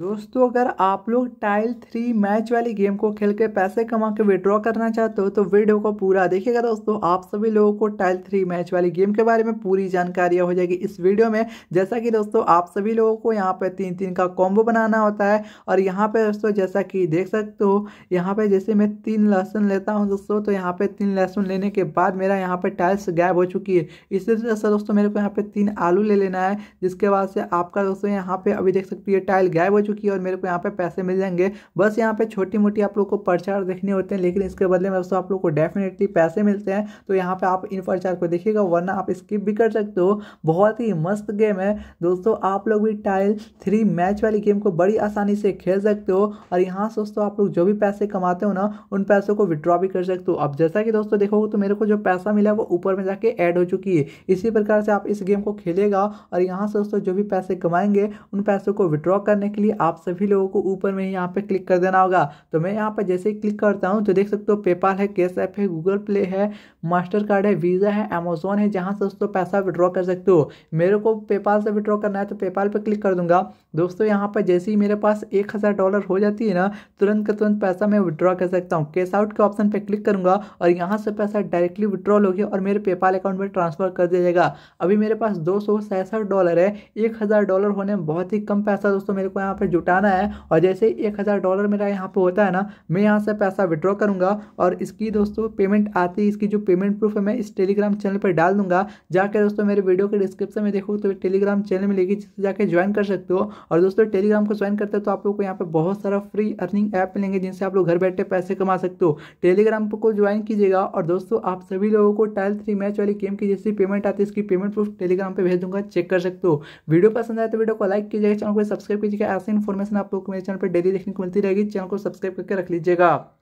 दोस्तों अगर आप लोग टाइल थ्री मैच वाली गेम को खेल के पैसे कमा के विड्रॉ करना चाहते हो तो वीडियो को पूरा देखिएगा दोस्तों आप सभी लोगों को टाइल थ्री मैच वाली गेम के बारे में पूरी जानकारियाँ हो जाएगी इस वीडियो में जैसा कि दोस्तों आप सभी लोगों को यहाँ पर तीन तीन का कॉम्बो बनाना होता है और यहाँ पर दोस्तों जैसा कि देख सकते हो यहाँ पर जैसे मैं तीन लहसुन लेता हूँ दोस्तों तो यहाँ पर तीन लहसुन लेने के बाद मेरा यहाँ पर टाइल्स गायब हो चुकी है इसी तरह से दोस्तों मेरे को यहाँ पर तीन आलू ले लेना है जिसके बाद से आपका दोस्तों यहाँ पर अभी देख सकती है टाइल गायब हो चुकी है और मेरे को यहाँ पे पैसे मिल जाएंगे बस यहाँ पे छोटी मोटी आप लोग को प्रचार देखने होते हैं लेकिन इसके बदले में दोस्तों आप लोग को डेफिनेटली पैसे मिलते हैं तो यहाँ पे आप इन प्रचार को देखिएगा वरना आप स्किप भी कर सकते हो बहुत ही मस्त गेम है दोस्तों आप लोग भी टाइल थ्री मैच वाली गेम को बड़ी आसानी से खेल सकते हो और यहाँ से दोस्तों आप लोग जो भी पैसे कमाते हो ना उन पैसों को विड्रॉ भी कर सकते हो अब जैसा कि दोस्तों देखोगे तो मेरे को जो पैसा मिला वो ऊपर में जाके ऐड हो चुकी है इसी प्रकार से आप इस गेम को खेलेगा और यहाँ से दोस्तों जो भी पैसे कमाएंगे उन पैसों को विड्रॉ करने के लिए आप सभी लोगों को ऊपर में यहाँ पे क्लिक कर देना होगा तो मैं यहाँ पर जैसे ही क्लिक करता हूँ तो देख सकते हो पेपाल है कैश ऐप है गूगल प्ले है मास्टर कार्ड है वीज़ा है अमेजोन है जहाँ से दोस्तों पैसा विड्रॉ कर सकते हो मेरे को पेपाल से विड्रॉ करना है तो पेपाल पर क्लिक कर दूंगा दोस्तों यहाँ पर जैसे ही मेरे पास एक हज़ार डॉलर हो जाती है ना तुरंत का तुरंत पैसा मैं विड्रॉ कर सकता हूँ कैश आउट के ऑप्शन पर क्लिक करूँगा और यहाँ से पैसा डायरेक्टली विड्रॉल होगी और मेरे पेपाल अकाउंट में ट्रांसफ़र कर दिया जाएगा अभी मेरे पास दो डॉलर है एक डॉलर होने में बहुत ही कम पैसा दोस्तों मेरे को यहाँ पर जुटाना है और जैसे ही एक हज़ार डॉलर मेरा यहाँ पर होता है ना मैं यहाँ से पैसा विड्रॉ करूँगा और इसकी दोस्तों पेमेंट आती इसकी जो पेमेंट प्रूफ है मैं इस टेलीग्राम चैनल पर डाल दूँगा जाकर दोस्तों मेरे वीडियो के डिस्क्रिप्शन में देखो तो टेलीग्राम चैनल मिलेगी जिससे जाकर ज्वाइन कर सकते हो और दोस्तों टेलीग्राम को ज्वाइन करते हो तो आप लोग को यहाँ पर बहुत सारा फ्री अर्निंग ऐप मिलेंगे जिनसे आप लोग घर बैठे पैसे कमा सकते हो टेलीग्राम को ज्वाइन कीजिएगा और दोस्तों आप सभी लोगों को टाइल थ्री मैच वाली गेम की जैसी पेमेंट आती है इसकी पेमेंट प्रूफ टेलीग्राम पर भेज दूंगा चेक कर सकते हो वीडियो पसंद आए तो वीडियो को लाइक कीजिएगा चैनल को सब्सक्राइब कीजिएगा ऐसे इन्फॉर्मेशन आप लोग को मेरे चैनल पर डेली देखने को मिलती रहेगी चैनल को सब्सक्राइब करके रख लीजिएगा